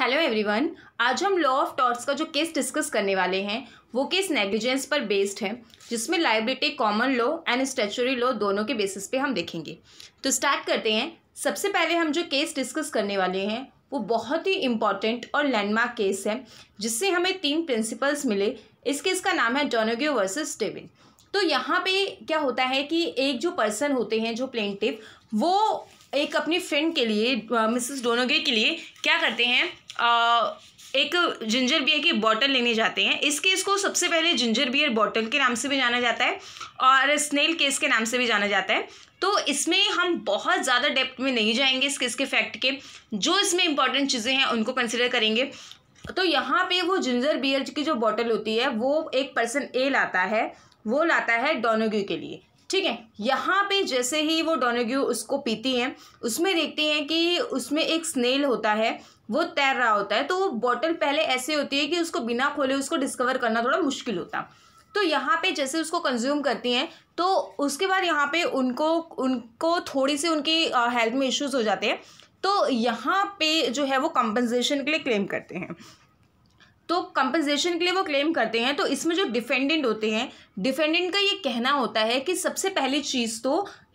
hello everyone आज हम law of torts का जो केस डिस्कस करने वाले हैं वो केस नेग्लिजेंस पर बेस्ड है जिसमें liability common law and statutory law दोनों के बेसिस पे हम देखेंगे तो स्टार्ट करते हैं सबसे पहले हम जो केस डिस्कस करने वाले हैं वो बहुत ही इम्पॉर्टेंट और लैंडमार्क केस है जिससे हमें तीन प्रिंसिपल्स मिले इस केस का नाम है डोनोग्यो वर्सेज स्टेविन तो यहाँ पे क्या होता है कि एक जो पर्सन होते हैं जो प्लेंटिव वो एक अपनी फ्रेंड के लिए मिसेस डोनोगे के लिए क्या करते हैं एक जिंजर बियर की बॉटल लेने जाते हैं इस केस को सबसे पहले जिंजर बियर बॉटल के नाम से भी जाना जाता है और स्नेल केस के नाम से भी जाना जाता है तो इसमें हम बहुत ज़्यादा डेप्थ में नहीं जाएंगे इस केस के फैक्ट के जो इसमें इंपॉर्टेंट चीज़ें हैं उनको कंसिडर करेंगे तो यहाँ पे वो जिंजर बियर की जो बॉटल होती है वो एक पर्सन ए लाता है वो लाता है डोनोग्यू के लिए ठीक है यहाँ पे जैसे ही वो डोनेग्यू उसको पीती हैं उसमें देखती हैं कि उसमें एक स्नेल होता है वो तैर रहा होता है तो वो बॉटल पहले ऐसे होती है कि उसको बिना खोले उसको डिस्कवर करना थोड़ा मुश्किल होता तो यहाँ पे जैसे उसको कंज्यूम करती हैं तो उसके बाद यहाँ पे उनको उनको थोड़ी सी उनकी हेल्थ में इश्यूज हो जाते हैं तो यहाँ पे जो है वो कंपनसेशन के लिए क्लेम करते हैं तो कंपनसेशन के लिए वो क्लेम करते हैं तो इसमें जो डिफेंडेंट होते हैं डिफेंडेंट का ये कहना होता है कि सबसे पहली चीज़ तो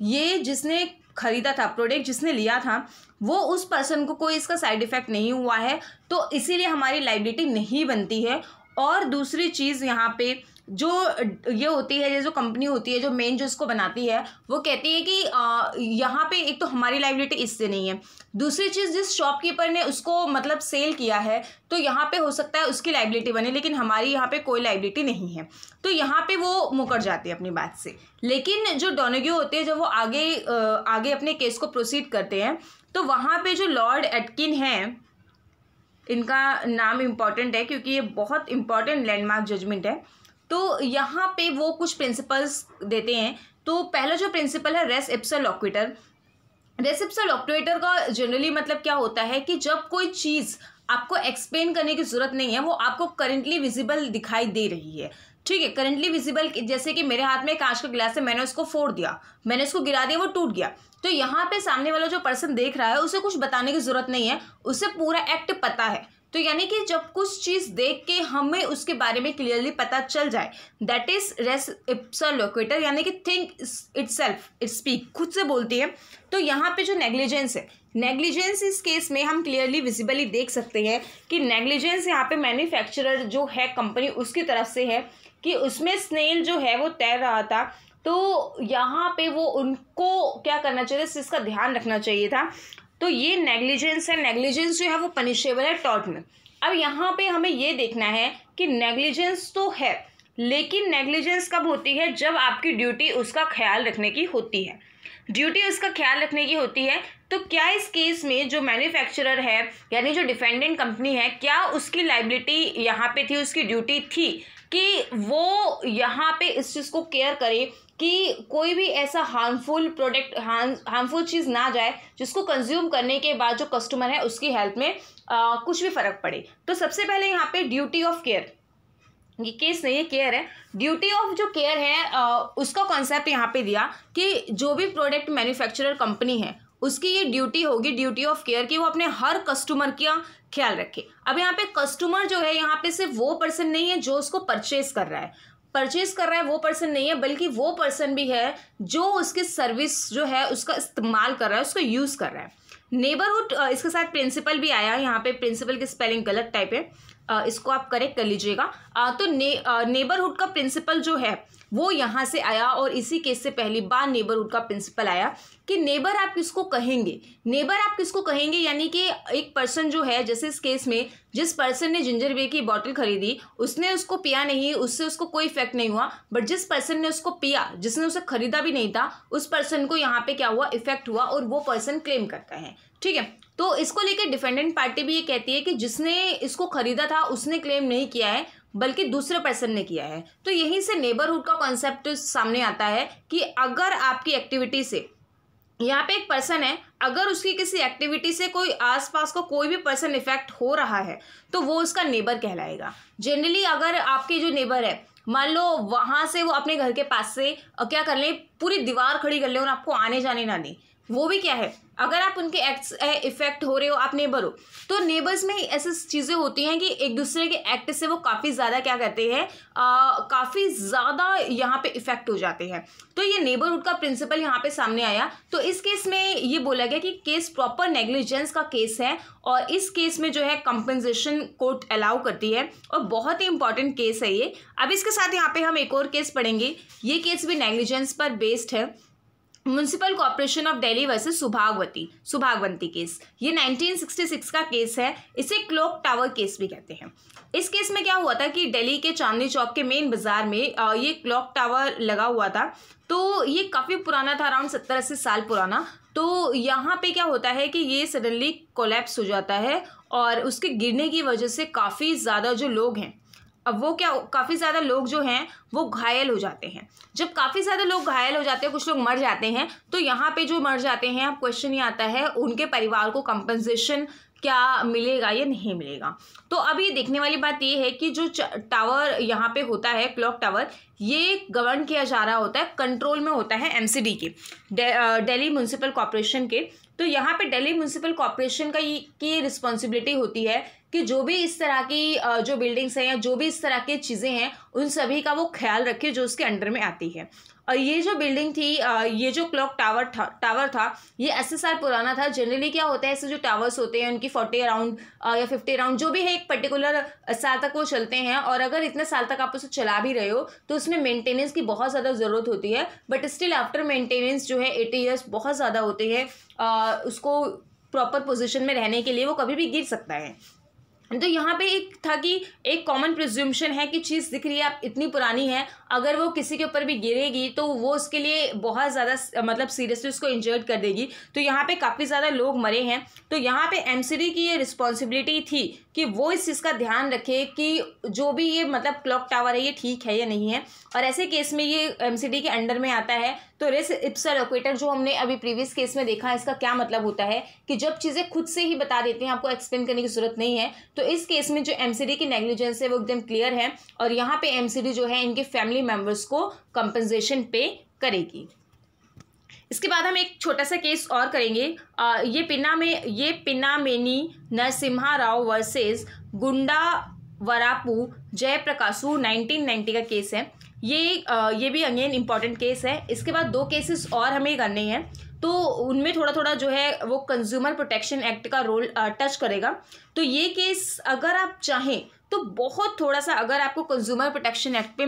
ये जिसने खरीदा था प्रोडक्ट जिसने लिया था वो उस पर्सन को कोई इसका साइड इफ़ेक्ट नहीं हुआ है तो इसीलिए हमारी लाइबिलिटी नहीं बनती है और दूसरी चीज़ यहाँ पे जो ये होती है जो कंपनी होती है जो मेन जो इसको बनाती है वो कहती है कि यहाँ पे एक तो हमारी लाइबिलिटी इससे नहीं है दूसरी चीज़ जिस शॉपकीपर ने उसको मतलब सेल किया है तो यहाँ पे हो सकता है उसकी लाइबिलिटी बने लेकिन हमारी यहाँ पे कोई लाइबिलिटी नहीं है तो यहाँ पे वो मुकर जाती है अपनी बात से लेकिन जो डोनेग्यू होते हैं जब वो आगे आगे अपने केस को प्रोसीड करते हैं तो वहाँ पर जो लॉर्ड एटकिन हैं इनका नाम इम्पॉर्टेंट है क्योंकि ये बहुत इंपॉर्टेंट लैंडमार्क जजमेंट है तो यहाँ पे वो कुछ प्रिंसिपल्स देते हैं तो पहला जो प्रिंसिपल है रेस इप्सल रेस रेसिप्सल ऑक्टर का जनरली मतलब क्या होता है कि जब कोई चीज़ आपको एक्सप्लेन करने की ज़रूरत नहीं है वो आपको करेंटली विजिबल दिखाई दे रही है ठीक है करंटली विजिबल जैसे कि मेरे हाथ में कांच का गिलास है मैंने उसको फोड़ दिया मैंने उसको गिरा दिया वो टूट गया तो यहाँ पे सामने वाला जो पर्सन देख रहा है उसे कुछ बताने की ज़रूरत नहीं है उसे पूरा एक्ट पता है तो यानी कि जब कुछ चीज़ देख के हमें उसके बारे में क्लियरली पता चल जाए दैट इज रेस इप्सलोकेटर यानी कि think itself it speak खुद से बोलती है तो यहाँ पे जो नेग्लिजेंस है नेग्लिजेंस इस केस में हम क्लियरली विजिबली देख सकते हैं कि नेग्लिजेंस यहाँ पे मैन्युफैक्चरर जो है कंपनी उसकी तरफ से है कि उसमें स्नेल जो है वो तैर रहा था तो यहाँ पे वो उनको क्या करना चाहिए था इसका ध्यान रखना चाहिए था तो ये नेग्लिजेंस है नेग्लिजेंस जो है वो पनिशेबल है टॉट में अब यहाँ पे हमें ये देखना है कि नेग्लिजेंस तो है लेकिन नेग्लिजेंस कब होती है जब आपकी ड्यूटी उसका ख्याल रखने की होती है ड्यूटी उसका ख्याल रखने की होती है तो क्या इस केस में जो मैन्युफैक्चरर है यानी जो डिफेंडेंट कंपनी है क्या उसकी लाइबिलिटी यहाँ पे थी उसकी ड्यूटी थी कि वो यहाँ पे इस चीज़ को केयर करे कि कोई भी ऐसा हार्मफुल प्रोडक्ट हार्मफुल चीज़ ना जाए जिसको कंज्यूम करने के बाद जो कस्टमर है उसकी हेल्थ में आ, कुछ भी फ़र्क पड़े तो सबसे पहले यहाँ पे ड्यूटी ऑफ केयर ये केस नहीं है केयर है ड्यूटी ऑफ जो केयर है आ, उसका कॉन्सेप्ट यहाँ पे दिया कि जो भी प्रोडक्ट मैन्युफैक्चरर कंपनी है उसकी ये ड्यूटी होगी ड्यूटी ऑफ केयर कि वो अपने हर कस्टमर का ख्याल रखे अब यहाँ पे कस्टमर जो है यहाँ पे सिर्फ वो पर्सन नहीं है जो उसको परचेज कर रहा है परचेज कर रहा है वो पर्सन नहीं है बल्कि वो पर्सन भी है जो उसके सर्विस जो है उसका इस्तेमाल कर रहा है उसका यूज़ कर रहा है नेबरहुड इसके साथ प्रिंसिपल भी आया यहाँ पे प्रिंसिपल की स्पेलिंग गलत टाइप है इसको आप करेक्ट कर लीजिएगा तो ने, नेबरहुड का प्रिंसिपल जो है वो यहाँ से आया और इसी केस से पहली बार नेबरहुड का प्रिंसिपल आया कि नेबर आप किसको कहेंगे नेबर आप किसको कहेंगे यानी कि एक पर्सन जो है जैसे इस केस में जिस पर्सन ने जिंजर बियर की बॉटल खरीदी उसने उसको पिया नहीं उससे उसको कोई इफेक्ट नहीं हुआ बट जिस पर्सन ने उसको पिया जिसने उसे खरीदा भी नहीं था उस पर्सन को यहाँ पे क्या हुआ इफेक्ट हुआ और वो पर्सन क्लेम करता है ठीक है तो इसको लेकर डिफेंडेंट पार्टी भी ये कहती है कि जिसने इसको खरीदा था उसने क्लेम नहीं किया है बल्कि दूसरे पर्सन ने किया है तो यहीं से नेबरहुड का कॉन्सेप्ट सामने आता है कि अगर आपकी एक्टिविटी से यहाँ पे एक पर्सन है अगर उसकी किसी एक्टिविटी से कोई आसपास का को कोई भी पर्सन इफेक्ट हो रहा है तो वो उसका नेबर कहलाएगा जनरली अगर आपके जो नेबर है मान लो वहाँ से वो अपने घर के पास से क्या कर लें पूरी दीवार खड़ी कर लें और आपको आने जाने ना दें वो भी क्या है अगर आप उनके एक्ट इफेक्ट हो रहे हो आप नेबर हो तो नेबर्स में ऐसी चीज़ें होती हैं कि एक दूसरे के एक्ट से वो काफ़ी ज़्यादा क्या करते हैं काफ़ी ज़्यादा यहाँ पे इफेक्ट हो जाते हैं तो ये नेबरहुड का प्रिंसिपल यहाँ पे सामने आया तो इस केस में ये बोला गया कि केस प्रॉपर नेग्लिजेंस का केस है और इस केस में जो है कंपनसेशन कोर्ट अलाउ करती है और बहुत ही इंपॉर्टेंट केस है ये अब इसके साथ यहाँ पर हम एक और केस पढ़ेंगे ये केस भी नेग्लिजेंस पर बेस्ड है municipal corporation of Delhi versus Subhagwati Subhagwanti case ये 1966 का केस है इसे क्लॉक टावर केस भी कहते हैं इस केस में क्या हुआ था कि दिल्ली के चांदनी चौक के मेन बाज़ार में ये क्लॉक टावर लगा हुआ था तो ये काफ़ी पुराना था अराउंड सत्तर अस्सी साल पुराना तो यहाँ पे क्या होता है कि ये सडनली कोलेप्स हो जाता है और उसके गिरने की वजह से काफ़ी ज़्यादा जो लोग हैं अब वो क्या काफ़ी ज़्यादा लोग जो हैं वो घायल हो जाते हैं जब काफ़ी ज़्यादा लोग घायल हो जाते हैं कुछ लोग मर जाते हैं तो यहाँ पे जो मर जाते हैं अब क्वेश्चन ये आता है उनके परिवार को कंपनसेशन क्या मिलेगा या नहीं मिलेगा तो अभी देखने वाली बात ये है कि जो टावर यहाँ पे होता है क्लॉक टावर ये गवर्न किया जा रहा होता है कंट्रोल में होता है एम सी डी के डेली म्यूनसिपल कॉरपोरेशन के तो यहाँ पे डेली म्यूनसिपल कॉरपोरेशन का ये की रिस्पॉन्सिबिलिटी होती है कि जो भी इस तरह की जो बिल्डिंग्स हैं या जो भी इस तरह की चीज़ें हैं उन सभी का वो ख्याल रखे जो उसके अंडर में आती है और ये जो बिल्डिंग थी ये जो क्लॉक टावर था टावर था ये ऐसे साल पुराना था जनरली क्या होता है ऐसे जो टावर्स होते हैं उनकी फोर्टी अराउंड या फिफ्टी अराउंड जो भी है एक पर्टिकुलर साल तक वो चलते हैं और अगर इतने साल तक आप उसे चला भी रहे हो तो उसमें मेंटेनेंस की बहुत ज़्यादा ज़रूरत होती है बट स्टिल आफ्टर मेंटेनेंस जो है एटी ईयर्स बहुत ज़्यादा होते हैं उसको प्रॉपर पोजिशन में रहने के लिए वो कभी भी गिर सकता है तो यहाँ पे एक था कि एक कॉमन प्रिज्यूमशन है कि चीज़ दिख रही है आप इतनी पुरानी है अगर वो किसी के ऊपर भी गिरेगी तो वो उसके लिए बहुत ज़्यादा मतलब सीरियसली उसको इंजर्ड कर देगी तो यहाँ पे काफ़ी ज़्यादा लोग मरे हैं तो यहाँ पे एम की ये रिस्पॉन्सिबिलिटी थी कि वो इस चीज़ का ध्यान रखे कि जो भी ये मतलब क्लॉक टावर है ये ठीक है या नहीं है और ऐसे केस में ये एम के अंडर में आता है तो रिस इप्सर ऑपरेटर जो हमने अभी प्रीवियस केस में देखा है इसका क्या मतलब होता है कि जब चीज़ें खुद से ही बता देते हैं आपको एक्सप्लेन करने की जरूरत नहीं है तो तो इस केस में जो एम की नेग्लिजेंस है वो एकदम क्लियर है और यहाँ पे एम जो है इनके फैमिली मेम्बर्स को कंपनसेशन पे करेगी इसके बाद हम एक छोटा सा केस और करेंगे आ, ये पिना में ये पिना मेनी नरसिम्हा राव वर्सेस गुंडा वरापू जयप्रकाशु 1990 का केस है ये आ, ये भी अगेन इम्पॉर्टेंट केस है इसके बाद दो केसेस और हमें करने हैं तो उनमें थोड़ा थोड़ा जो है वो कंज्यूमर प्रोटेक्शन एक्ट का रोल टच करेगा तो ये केस अगर आप चाहें तो बहुत थोड़ा सा अगर आपको कंज्यूमर प्रोटेक्शन एक्ट पे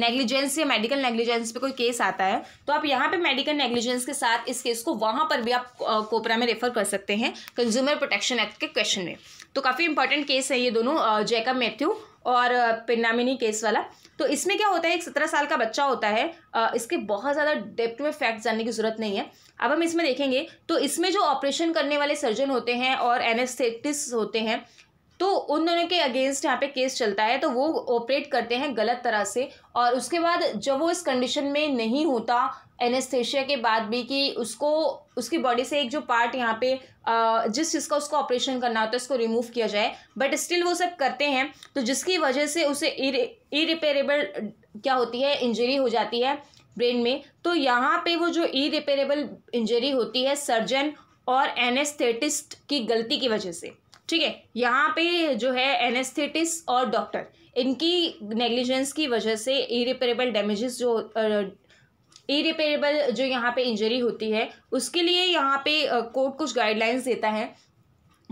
नेग्लिजेंस या मेडिकल नेग्लिजेंस पे कोई केस आता है तो आप यहाँ पे मेडिकल नेग्लिजेंस के साथ इस केस को वहाँ पर भी आप कोपरा में रेफर कर सकते हैं कंज्यूमर प्रोटेक्शन एक्ट के क्वेश्चन में तो काफ़ी इंपॉर्टेंट केस है ये दोनों जैकब मैथ्यू और पिनामिनी केस वाला तो इसमें क्या होता है एक सत्रह साल का बच्चा होता है इसके बहुत ज़्यादा डेप्थ में फैक्ट जानने की ज़रूरत नहीं है अब हम इसमें देखेंगे तो इसमें जो ऑपरेशन करने वाले सर्जन होते हैं और एनेस्थेटिस होते हैं तो उन दोनों के अगेंस्ट यहाँ पे केस चलता है तो वो ऑपरेट करते हैं गलत तरह से और उसके बाद जब वो इस कंडीशन में नहीं होता एनेस्थेशिया के बाद भी कि उसको उसकी बॉडी से एक जो पार्ट यहाँ पे जिस चीज़ का उसको ऑपरेशन करना होता है उसको रिमूव किया जाए बट स्टिल वो सब करते हैं तो जिसकी वजह से उसे इरिपेरेबल क्या होती है इंजरी हो जाती है ब्रेन में तो यहाँ पे वो जो इरिपेरेबल इंजरी होती है सर्जन और एनेस्थेटिस्ट की गलती की वजह से ठीक है यहाँ पे जो है एनेस्थेटिस और डॉक्टर इनकी नेग्लिजेंस की वजह से इरिपेरेबल डैमेजेस जो इरिपेरेबल जो यहाँ पे इंजरी होती है उसके लिए यहाँ पे कोर्ट कुछ गाइडलाइंस देता है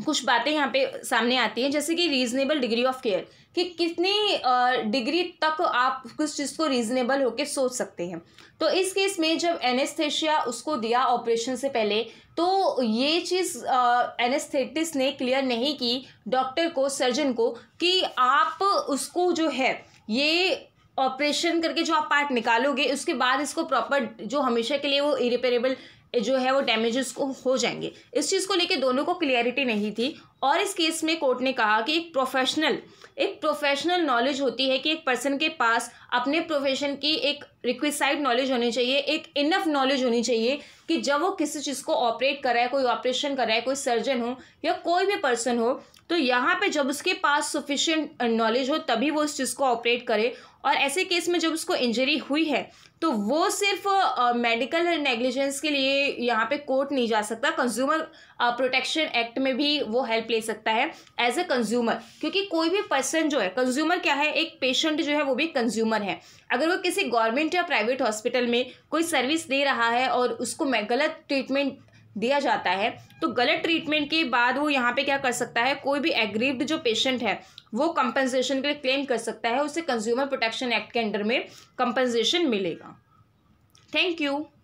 कुछ बातें यहाँ पे सामने आती हैं जैसे कि रीजनेबल डिग्री ऑफ केयर कि कितनी डिग्री तक आप किस चीज़ को रीजनेबल होकर सोच सकते हैं तो इस केस में जब एनेस्थेशिया उसको दिया ऑपरेशन से पहले तो ये चीज़ एनेस्थेटिस ने क्लियर नहीं की डॉक्टर को सर्जन को कि आप उसको जो है ये ऑपरेशन करके जो आप पार्ट निकालोगे उसके बाद इसको प्रॉपर जो हमेशा के लिए वो इरिपेरेबल जो है वो डैमेजेस को हो जाएंगे इस चीज़ को लेके दोनों को क्लियरिटी नहीं थी और इस केस में कोर्ट ने कहा कि एक प्रोफेशनल एक प्रोफेशनल नॉलेज होती है कि एक पर्सन के पास अपने प्रोफेशन की एक रिक्विसाइड नॉलेज होनी चाहिए एक इनफ नॉलेज होनी चाहिए कि जब वो किसी चीज़ को ऑपरेट कर रहा है कोई ऑपरेशन कर रहा है कोई सर्जन हो या कोई भी पर्सन हो तो यहाँ पे जब उसके पास सफिशियंट नॉलेज uh, हो तभी वो उस चीज़ को ऑपरेट करे और ऐसे केस में जब उसको इंजरी हुई है तो वो सिर्फ मेडिकल uh, नेग्लिजेंस के लिए यहाँ पे कोर्ट नहीं जा सकता कंज्यूमर प्रोटेक्शन एक्ट में भी वो हेल्प ले सकता है एज अ कंज्यूमर क्योंकि कोई भी पर्सन जो है कंज्यूमर क्या है एक पेशेंट जो है वो भी कंज्यूमर है अगर वो किसी गवर्नमेंट या प्राइवेट हॉस्पिटल में कोई सर्विस दे रहा है और उसको गलत ट्रीटमेंट दिया जाता है तो गलत ट्रीटमेंट के बाद वो यहाँ पे क्या कर सकता है कोई भी एग्रीव्ड जो पेशेंट है वो कंपनसेशन के लिए क्लेम कर सकता है उसे कंज्यूमर प्रोटेक्शन एक्ट के अंडर में कंपनसेशन मिलेगा थैंक यू